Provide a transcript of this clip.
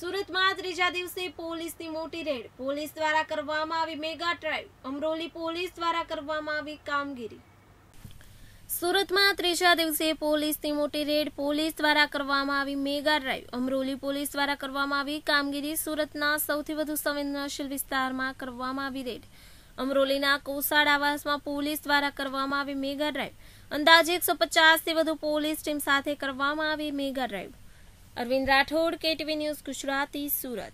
સુરત માં 3 દિવસથી પોલીસ ની મોટી રેડ પોલીસ દ્વારા કરવામાં આવી મેગા ડ્રાઇવ અમરોલી પોલીસ દ્વારા કરવામાં આવી કામગીરી સુરત માં 3 દિવસથી પોલીસ ની મોટી રેડ પોલીસ દ્વારા કરવામાં આવી મેગા ડ્રાઇવ અમરોલી પોલીસ દ્વારા કરવામાં આવી કામગીરી સુરતના સૌથી વધુ સંવેદનશીલ વિસ્તાર માં કરવામાં આવી રેડ અમરોલી ના કોસાળ આવાસ માં પોલીસ દ્વારા કરવામાં આવી મેગા ડ્રાઇવ અંદાજે 150 થી વધુ પોલીસ ટીમ સાથે કરવામાં આવી મેગા ડ્રાઇવ अरविंद राठौड़ के टीवी न्यूज गुजराती सूरत